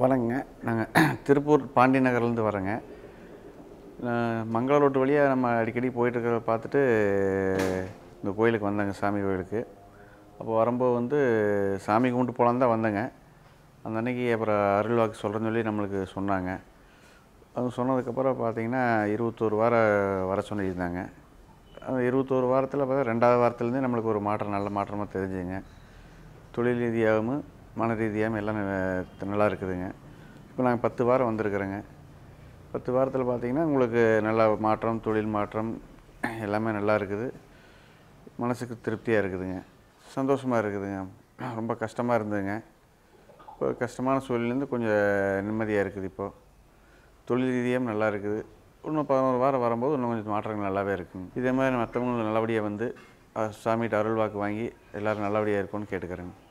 வணக்கங்க நாங்கள் திருப்பூர் பாண்டி நகர்லேருந்து வரோங்க மங்கள ரோட்டு வழியாக நம்ம அடிக்கடி போயிட்டுருக்கிறத பார்த்துட்டு இந்த கோயிலுக்கு வந்தேங்க சாமி கோயிலுக்கு அப்போ வரும்போது வந்து சாமி கும்பிட்டு போகலான்னு தான் வந்தேங்க அந்த அன்னைக்கு அப்புறம் அருள் வாக்கு சொல்கிறேன்னு சொல்லி நம்மளுக்கு சொன்னாங்க அது சொன்னதுக்கப்புறம் பார்த்தீங்கன்னா இருபத்தோரு வாரம் வர சொல்லியிருந்தாங்க அந்த இருபத்தோரு வாரத்தில் பார்த்தா ரெண்டாவது வாரத்துலேருந்தே நம்மளுக்கு ஒரு மாற்றம் நல்ல மாற்றமாக தெரிஞ்சுங்க தொழில் ரீதியாகவும் மன ரீதியாக எல்லாம் நல்லா இருக்குதுங்க இப்போ நாங்கள் பத்து வாரம் வந்திருக்குறோங்க பத்து வாரத்தில் பார்த்திங்கன்னா உங்களுக்கு நல்லா மாற்றம் தொழில் மாற்றம் எல்லாமே நல்லா இருக்குது மனசுக்கு திருப்தியாக இருக்குதுங்க சந்தோஷமாக இருக்குதுங்க ரொம்ப கஷ்டமாக இருந்ததுங்க இப்போ கஷ்டமான சூழ்நிலேருந்து கொஞ்சம் நிம்மதியாக இருக்குது இப்போது தொழில் ரீதியாக நல்லா இருக்குது இன்னும் பதினோரு வாரம் வரும்போது இன்னும் கொஞ்சம் மாற்றங்கள் நல்லாவே இருக்குங்க இதே மாதிரி மற்றவங்களும் நல்லபடியாக வந்து சாமிகிட்ட அருள் வாக்கு வாங்கி எல்லோரும் நல்லபடியாக இருக்கும்னு கேட்டுக்கிறேங்க